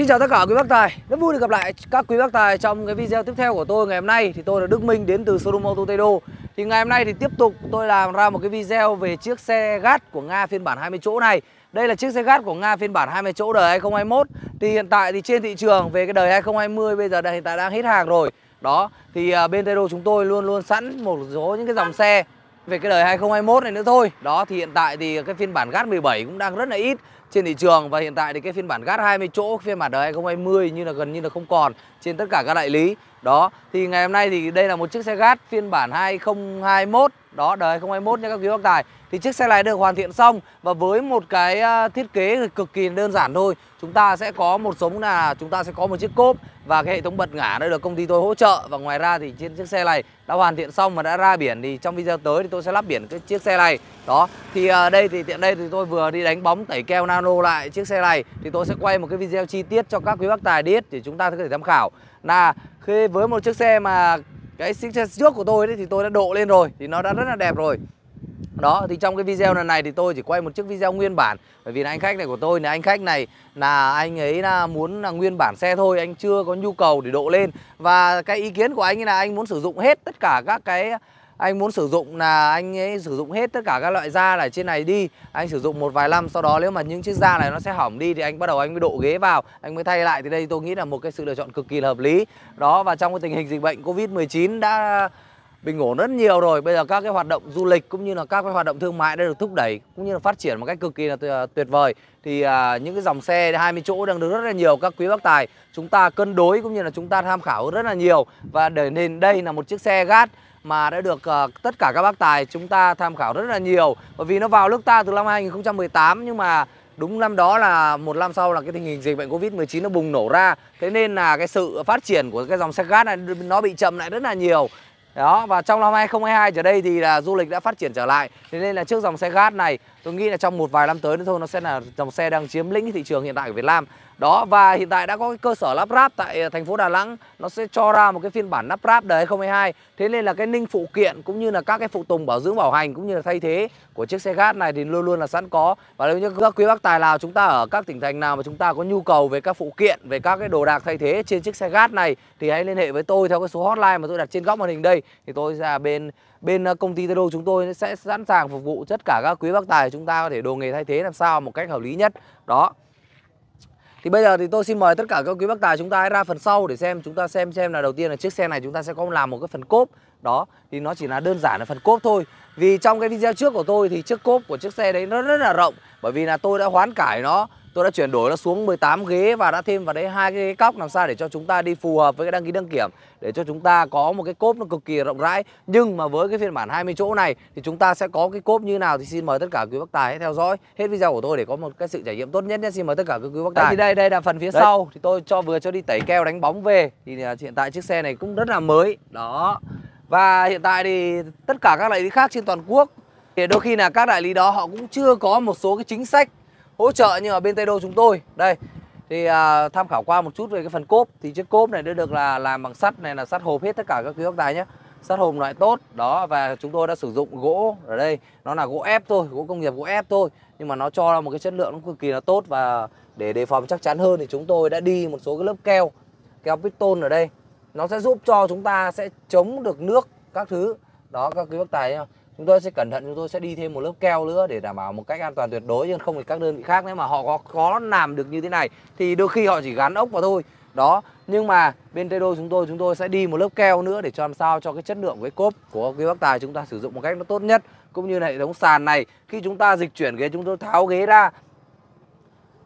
Xin chào tất cả quý bác tài Rất vui được gặp lại các quý bác tài trong cái video tiếp theo của tôi ngày hôm nay Thì tôi là Đức Minh đến từ showroom Auto Tây Đô Thì ngày hôm nay thì tiếp tục tôi làm ra một cái video về chiếc xe GAT của Nga phiên bản 20 chỗ này Đây là chiếc xe GAT của Nga phiên bản 20 chỗ đời 2021 Thì hiện tại thì trên thị trường về cái đời 2020 bây giờ đây hiện tại đang hết hàng rồi Đó, thì à, bên Tây chúng tôi luôn luôn sẵn một số những cái dòng xe về cái đời 2021 này nữa thôi Đó thì hiện tại thì cái phiên bản GAT 17 cũng đang rất là ít trên thị trường Và hiện tại thì cái phiên bản GAT 20 chỗ phiên bản đời 2020 như là gần như là không còn trên tất cả các đại lý Đó thì ngày hôm nay thì đây là một chiếc xe GAT phiên bản 2021 đó đời 2021 nha các quý bác tài Thì chiếc xe này được hoàn thiện xong Và với một cái à, thiết kế cực kỳ đơn giản thôi Chúng ta sẽ có một số là chúng ta sẽ có một chiếc cốp Và cái hệ thống bật ngả đã được công ty tôi hỗ trợ Và ngoài ra thì trên chiếc xe này đã hoàn thiện xong và đã ra biển Thì trong video tới thì tôi sẽ lắp biển cái chiếc xe này Đó thì à, đây thì tiện đây thì tôi vừa đi đánh bóng tẩy keo nano lại chiếc xe này Thì tôi sẽ quay một cái video chi tiết cho các quý bác tài biết Để chúng ta có thể tham khảo Là khi với một chiếc xe mà cái signature trước của tôi đấy thì tôi đã độ lên rồi thì nó đã rất là đẹp rồi đó thì trong cái video lần này thì tôi chỉ quay một chiếc video nguyên bản bởi vì là anh khách này của tôi là anh khách này là anh ấy là muốn là nguyên bản xe thôi anh chưa có nhu cầu để độ lên và cái ý kiến của anh ấy là anh muốn sử dụng hết tất cả các cái anh muốn sử dụng là anh ấy sử dụng hết tất cả các loại da ở trên này đi anh sử dụng một vài năm sau đó nếu mà những chiếc da này nó sẽ hỏng đi thì anh bắt đầu anh mới độ ghế vào anh mới thay lại thì đây tôi nghĩ là một cái sự lựa chọn cực kỳ là hợp lý đó và trong cái tình hình dịch bệnh covid 19 đã bình ổn rất nhiều rồi bây giờ các cái hoạt động du lịch cũng như là các cái hoạt động thương mại đã được thúc đẩy cũng như là phát triển một cách cực kỳ là à, tuyệt vời thì à, những cái dòng xe 20 chỗ đang được rất là nhiều các quý bác tài chúng ta cân đối cũng như là chúng ta tham khảo rất là nhiều và để nên đây là một chiếc xe gát mà đã được uh, tất cả các bác tài chúng ta tham khảo rất là nhiều bởi vì nó vào nước ta từ năm 2018 nhưng mà đúng năm đó là một năm sau là cái tình hình dịch bệnh covid 19 nó bùng nổ ra thế nên là cái sự phát triển của cái dòng xe gas này nó bị chậm lại rất là nhiều đó và trong năm 2022 trở đây thì là du lịch đã phát triển trở lại Thế nên là trước dòng xe gas này tôi nghĩ là trong một vài năm tới nữa thôi nó sẽ là dòng xe đang chiếm lĩnh thị trường hiện tại của Việt Nam đó và hiện tại đã có cái cơ sở lắp ráp tại ờ, thành phố Đà Nẵng Nó sẽ cho ra một cái phiên bản lắp ráp đời 2022 Thế nên là cái ninh phụ kiện cũng như là các cái phụ tùng bảo dưỡng bảo hành cũng như là thay thế của chiếc xe gas này thì luôn luôn là sẵn có Và nếu như các quý bác tài nào chúng ta ở các tỉnh thành nào mà chúng ta có nhu cầu về các phụ kiện Về các cái đồ đạc thay thế trên chiếc xe gas này Thì hãy liên hệ với tôi theo cái số hotline mà tôi đặt trên góc màn hình đây Thì tôi ra bên bên ờ, công ty Tado chúng tôi sẽ sẵn sàng phục vụ tất cả các quý bác tài chúng ta có thể đồ nghề thay thế làm sao một cách hợp lý nhất đó thì bây giờ thì tôi xin mời tất cả các quý bác tài chúng ta hãy ra phần sau để xem chúng ta xem xem là đầu tiên là chiếc xe này chúng ta sẽ có làm một cái phần cốp đó thì nó chỉ là đơn giản là phần cốp thôi vì trong cái video trước của tôi thì chiếc cốp của chiếc xe đấy nó rất là rộng bởi vì là tôi đã hoán cải nó tôi đã chuyển đổi nó xuống 18 ghế và đã thêm vào đấy hai cái ghế cóc làm sao để cho chúng ta đi phù hợp với cái đăng ký đăng kiểm để cho chúng ta có một cái cốp nó cực kỳ rộng rãi nhưng mà với cái phiên bản 20 chỗ này thì chúng ta sẽ có cái cốp như nào thì xin mời tất cả quý bác tài hãy theo dõi hết video của tôi để có một cái sự trải nghiệm tốt nhất nhé xin mời tất cả quý bác tài đấy, thì đây đây là phần phía đấy. sau thì tôi cho vừa cho đi tẩy keo đánh bóng về thì à, hiện tại chiếc xe này cũng rất là mới đó và hiện tại thì tất cả các đại lý khác trên toàn quốc thì đôi khi là các đại lý đó họ cũng chưa có một số cái chính sách hỗ trợ như ở bên Tây Đô chúng tôi đây thì à, tham khảo qua một chút về cái phần cốp thì chiếc cốp này đã được là làm bằng sắt này là sắt hộp hết tất cả các quý các tài nhé sắt hộp loại tốt đó và chúng tôi đã sử dụng gỗ ở đây nó là gỗ ép thôi gỗ công nghiệp gỗ ép thôi nhưng mà nó cho ra một cái chất lượng nó cực kỳ là tốt và để đề phòng chắc chắn hơn thì chúng tôi đã đi một số cái lớp keo keo piston ở đây nó sẽ giúp cho chúng ta sẽ chống được nước các thứ đó các quý bác tài nhé chúng tôi sẽ cẩn thận chúng tôi sẽ đi thêm một lớp keo nữa để đảm bảo một cách an toàn tuyệt đối chứ không thì các đơn vị khác nếu mà họ có, có làm được như thế này thì đôi khi họ chỉ gắn ốc vào thôi đó nhưng mà bên tây đô chúng tôi chúng tôi sẽ đi một lớp keo nữa để cho làm sao cho cái chất lượng của cái cốp của cái bác tài chúng ta sử dụng một cách nó tốt nhất cũng như hệ thống sàn này khi chúng ta dịch chuyển ghế chúng tôi tháo ghế ra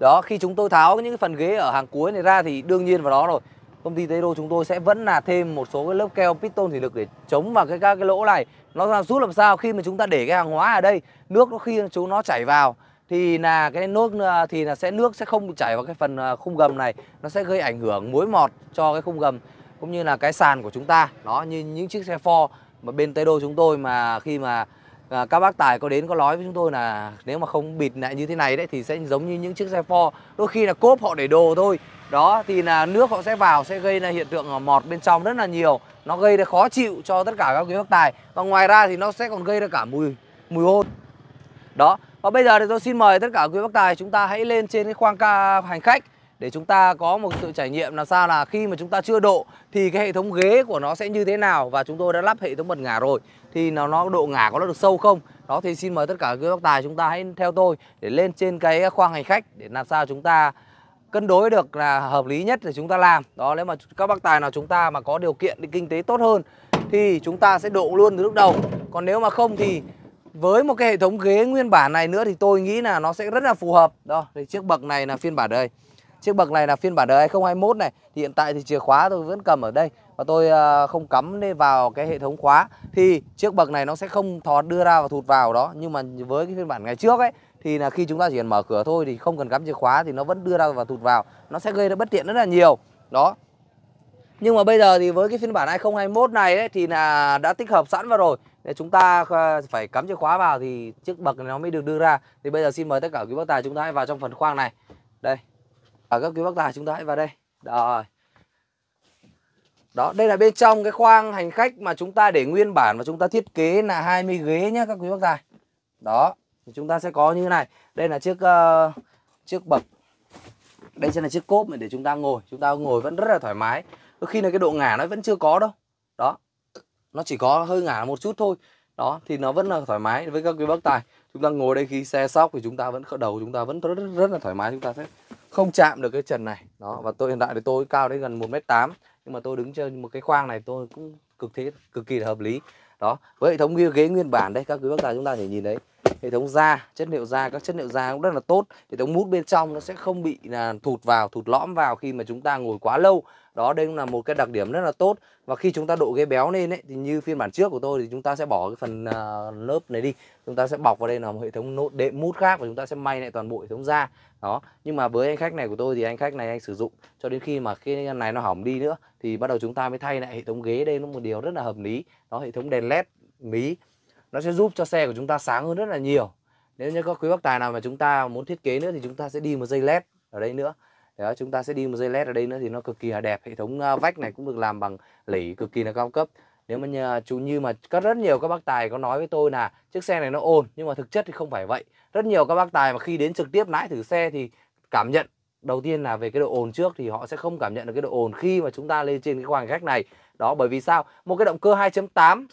đó khi chúng tôi tháo những cái phần ghế ở hàng cuối này ra thì đương nhiên vào đó rồi công ty tây đô chúng tôi sẽ vẫn là thêm một số cái lớp keo piston thủy lực để chống vào cái các cái lỗ này nó ra rút làm sao khi mà chúng ta để cái hàng hóa ở đây nước nó khi chúng nó chảy vào thì là cái nước à, thì là sẽ nước sẽ không chảy vào cái phần à, khung gầm này nó sẽ gây ảnh hưởng mối mọt cho cái khung gầm cũng như là cái sàn của chúng ta đó như những chiếc xe Ford mà bên Tây Đô chúng tôi mà khi mà à, các bác tài có đến có nói với chúng tôi là nếu mà không bịt lại như thế này đấy thì sẽ giống như những chiếc xe Ford đôi khi là cốp họ để đồ thôi đó thì là nước họ sẽ vào sẽ gây ra hiện tượng mọt bên trong rất là nhiều nó gây ra khó chịu cho tất cả các quý bác tài và ngoài ra thì nó sẽ còn gây ra cả mùi mùi hôi đó và bây giờ thì tôi xin mời tất cả quý bác tài chúng ta hãy lên trên cái khoang ca hành khách để chúng ta có một sự trải nghiệm làm sao là khi mà chúng ta chưa độ thì cái hệ thống ghế của nó sẽ như thế nào và chúng tôi đã lắp hệ thống bật ngả rồi thì nó nó độ ngả có nó được sâu không đó thì xin mời tất cả quý bác tài chúng ta hãy theo tôi để lên trên cái khoang hành khách để làm sao chúng ta cân đối được là hợp lý nhất để chúng ta làm đó nếu mà các bác tài nào chúng ta mà có điều kiện kinh tế tốt hơn thì chúng ta sẽ độ luôn từ lúc đầu còn nếu mà không thì với một cái hệ thống ghế nguyên bản này nữa thì tôi nghĩ là nó sẽ rất là phù hợp đó thì chiếc bậc này là phiên bản đời chiếc bậc này là phiên bản đời 2021 này thì hiện tại thì chìa khóa tôi vẫn cầm ở đây và tôi ờ, không cắm vào cái hệ thống khóa thì chiếc bậc này nó sẽ không thò đưa ra và thụt vào đó nhưng mà với cái phiên bản ngày trước ấy thì là khi chúng ta chỉ cần mở cửa thôi thì không cần cắm chìa khóa thì nó vẫn đưa ra và tụt vào nó sẽ gây ra bất tiện rất là nhiều đó nhưng mà bây giờ thì với cái phiên bản 2021 này ấy, thì là đã tích hợp sẵn vào rồi để chúng ta phải cắm chìa khóa vào thì chiếc bậc này nó mới được đưa ra thì bây giờ xin mời tất cả quý bác tài chúng ta hãy vào trong phần khoang này đây ở à, các quý bác tài chúng ta hãy vào đây rồi đó đây là bên trong cái khoang hành khách mà chúng ta để nguyên bản và chúng ta thiết kế là 20 ghế nhá các quý bác tài đó chúng ta sẽ có như thế này đây là chiếc uh, chiếc bậc đây sẽ là chiếc cốp để chúng ta ngồi chúng ta ngồi vẫn rất là thoải mái đôi khi là cái độ ngả nó vẫn chưa có đâu đó nó chỉ có hơi ngả một chút thôi đó thì nó vẫn là thoải mái với các cái bác tài chúng ta ngồi đây khi xe sóc thì chúng ta vẫn khởi đầu chúng ta vẫn rất, rất, rất là thoải mái chúng ta sẽ không chạm được cái trần này đó và tôi hiện tại thì tôi cao đến gần 1 mét tám nhưng mà tôi đứng trên một cái khoang này tôi cũng cực thế cực kỳ là hợp lý đó với hệ thống ghế nguyên bản đây các quý bác tài chúng ta thể nhìn đấy hệ thống da chất liệu da các chất liệu da cũng rất là tốt hệ thống mút bên trong nó sẽ không bị là thụt vào thụt lõm vào khi mà chúng ta ngồi quá lâu đó đây cũng là một cái đặc điểm rất là tốt và khi chúng ta độ ghế béo lên ấy, thì như phiên bản trước của tôi thì chúng ta sẽ bỏ cái phần uh, lớp này đi chúng ta sẽ bọc vào đây là một hệ thống nốt đệm mút khác và chúng ta sẽ may lại toàn bộ hệ thống da đó nhưng mà với anh khách này của tôi thì anh khách này anh sử dụng cho đến khi mà cái này nó hỏng đi nữa thì bắt đầu chúng ta mới thay lại hệ thống ghế đây nó một điều rất là hợp lý đó hệ thống đèn led mí nó sẽ giúp cho xe của chúng ta sáng hơn rất là nhiều nếu như có quý bác tài nào mà chúng ta muốn thiết kế nữa thì chúng ta sẽ đi một dây led ở đây nữa đó, chúng ta sẽ đi một dây led ở đây nữa thì nó cực kỳ là đẹp hệ thống ờ, vách này cũng được làm bằng lỉ cực kỳ là cao cấp nếu mà nhà, chú như mà có rất nhiều các bác tài có nói với tôi là chiếc xe này nó ồn nhưng mà thực chất thì không phải vậy rất nhiều các bác tài mà khi đến trực tiếp lái thử xe thì cảm nhận đầu tiên là về cái độ ồn trước thì họ sẽ không cảm nhận được cái độ ồn khi mà chúng ta lên trên cái khoang khách này đó bởi vì sao một cái động cơ 2.8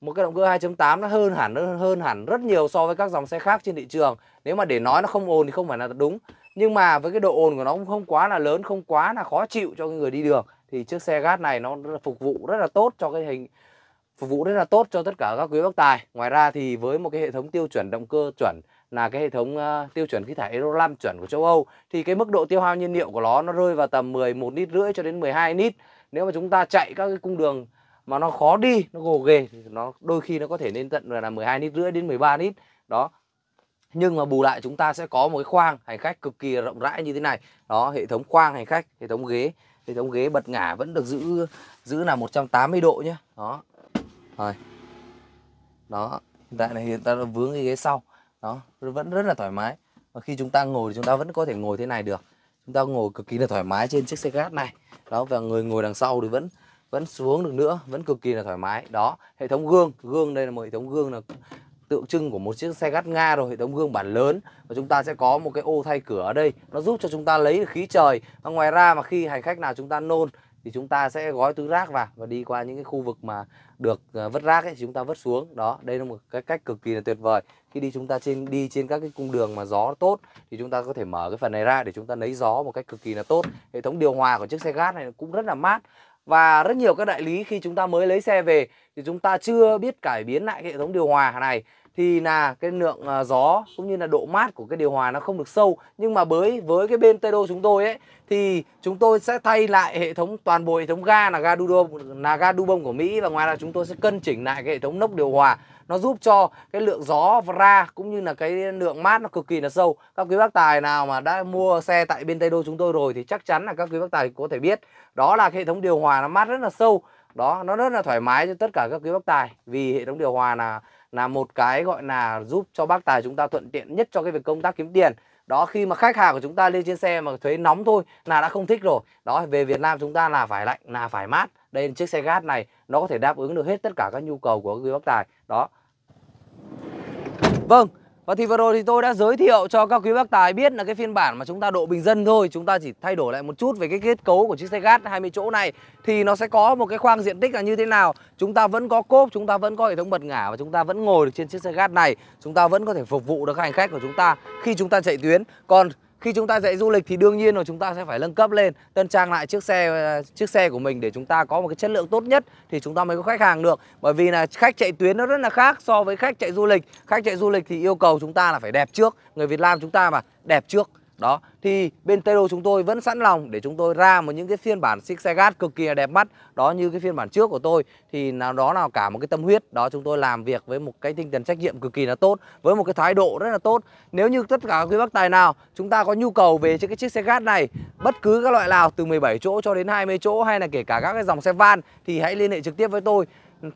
một cái động cơ 2.8 nó hơn hẳn hơn, hơn hẳn rất nhiều so với các dòng xe khác trên thị trường nếu mà để nói nó không ồn thì không phải là đúng nhưng mà với cái độ ồn của nó cũng không quá là lớn không quá là khó chịu cho người đi đường thì chiếc xe gas này nó phục vụ rất là tốt cho cái hình phục vụ rất là tốt cho tất cả các quý bác tài ngoài ra thì với một cái hệ thống tiêu chuẩn động cơ chuẩn là cái hệ thống uh, tiêu chuẩn khí thải Euro 5 chuẩn của châu Âu thì cái mức độ tiêu hao nhiên liệu của nó nó rơi vào tầm 11 lít rưỡi cho đến 12 lít nếu mà chúng ta chạy các cái cung đường mà nó khó đi nó gồ ghề nó đôi khi nó có thể lên tận là 12 lít rưỡi đến 13 lít đó nhưng mà bù lại chúng ta sẽ có một cái khoang hành khách cực kỳ rộng rãi như thế này đó hệ thống khoang hành khách hệ thống ghế hệ thống ghế bật ngả vẫn được giữ giữ là 180 độ nhé đó rồi đó hiện tại này hiện ta vướng cái ghế sau đó vẫn rất là thoải mái và khi chúng ta ngồi thì chúng ta vẫn có thể ngồi thế này được chúng ta ngồi cực kỳ là thoải mái trên chiếc xe gát này đó và người ngồi đằng sau thì vẫn vẫn xuống được nữa vẫn cực kỳ là thoải mái đó hệ thống gương gương đây là một hệ thống gương là tượng trưng của một chiếc xe gắt nga rồi hệ thống gương bản lớn và chúng ta sẽ có một cái ô thay cửa ở đây nó giúp cho chúng ta lấy khí trời và ngoài ra mà khi hành khách nào chúng ta nôn thì chúng ta sẽ gói túi rác vào và đi qua những cái khu vực mà được ờ, vứt rác ấy thì chúng ta vứt xuống đó đây là một cái cách cực kỳ là tuyệt vời khi đi chúng ta trên đi trên các cái cung đường mà gió tốt thì chúng ta có thể mở cái phần này ra để chúng ta lấy gió một cách cực kỳ là tốt hệ thống điều hòa của chiếc xe gas này cũng rất là mát và rất nhiều các đại lý khi chúng ta mới lấy xe về thì chúng ta chưa biết cải biến lại cái hệ thống điều hòa này thì là cái lượng uh, gió cũng như là độ mát của cái điều hòa nó không được sâu nhưng mà với với cái bên Tedo chúng tôi ấy thì chúng tôi sẽ thay lại hệ thống toàn bộ hệ thống ga là ga Dudo là ga bông của Mỹ và ngoài ra chúng tôi sẽ cân chỉnh lại cái hệ thống nốc điều hòa nó giúp cho cái lượng gió ra cũng như là cái lượng mát nó cực kỳ là sâu các quý bác tài nào mà đã mua xe tại bên Tây Đô chúng tôi rồi thì chắc chắn là các quý bác tài có thể biết đó là cái hệ thống điều hòa nó mát rất là sâu đó nó rất là thoải mái cho tất cả các quý bác tài vì hệ thống điều hòa là là một cái gọi là giúp cho bác tài chúng ta thuận tiện nhất cho cái việc công tác kiếm tiền đó khi mà khách hàng của chúng ta lên trên xe mà thuế nóng thôi là đã không thích rồi đó về Việt Nam chúng ta là phải lạnh là phải mát đây chiếc xe gas này nó có thể đáp ứng được hết tất cả các nhu cầu của quý bác tài đó vâng và thì vừa rồi thì tôi đã giới thiệu cho các quý bác tài biết là cái phiên bản mà chúng ta độ bình dân thôi Chúng ta chỉ thay đổi lại một chút về cái kết cấu của chiếc xe GAT 20 chỗ này Thì nó sẽ có một cái khoang diện tích là như thế nào Chúng ta vẫn có cốp, chúng ta vẫn có hệ thống bật ngả và chúng ta vẫn ngồi được trên chiếc xe GAT này Chúng ta vẫn có thể phục vụ được hành khách của chúng ta khi chúng ta chạy tuyến Còn khi chúng ta dạy du lịch thì đương nhiên là chúng ta sẽ phải nâng cấp lên tân trang lại chiếc xe chiếc xe của mình để chúng ta có một cái chất lượng tốt nhất thì chúng ta mới có khách hàng được bởi vì là khách chạy tuyến nó rất là khác so với khách chạy du lịch khách chạy du lịch thì yêu cầu chúng ta là phải đẹp trước người Việt Nam chúng ta mà đẹp trước đó, thì bên Tero chúng tôi vẫn sẵn lòng để chúng tôi ra một những cái phiên bản six Sixagat cực kỳ là đẹp mắt. Đó như cái phiên bản trước của tôi thì nào đó là cả một cái tâm huyết. Đó chúng tôi làm việc với một cái tinh thần trách nhiệm cực kỳ là tốt, với một cái thái độ rất là tốt. Nếu như tất cả quý bác tài nào chúng ta có nhu cầu về trên cái chiếc xe gas này, bất cứ các loại nào từ 17 chỗ cho đến 20 chỗ hay là kể cả các cái dòng xe van thì hãy liên hệ trực tiếp với tôi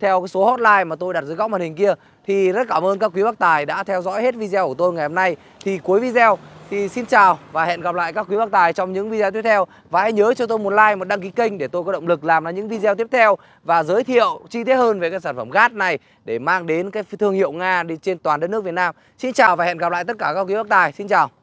theo cái số hotline mà tôi đặt dưới góc màn hình kia thì rất cảm ơn các quý bác tài đã theo dõi hết video của tôi ngày hôm nay thì cuối video thì xin chào và hẹn gặp lại các quý bác tài trong những video tiếp theo Và hãy nhớ cho tôi một like, một đăng ký kênh để tôi có động lực làm ra những video tiếp theo Và giới thiệu chi tiết hơn về cái sản phẩm GAT này Để mang đến cái thương hiệu Nga đi trên toàn đất nước Việt Nam Xin chào và hẹn gặp lại tất cả các quý bác tài Xin chào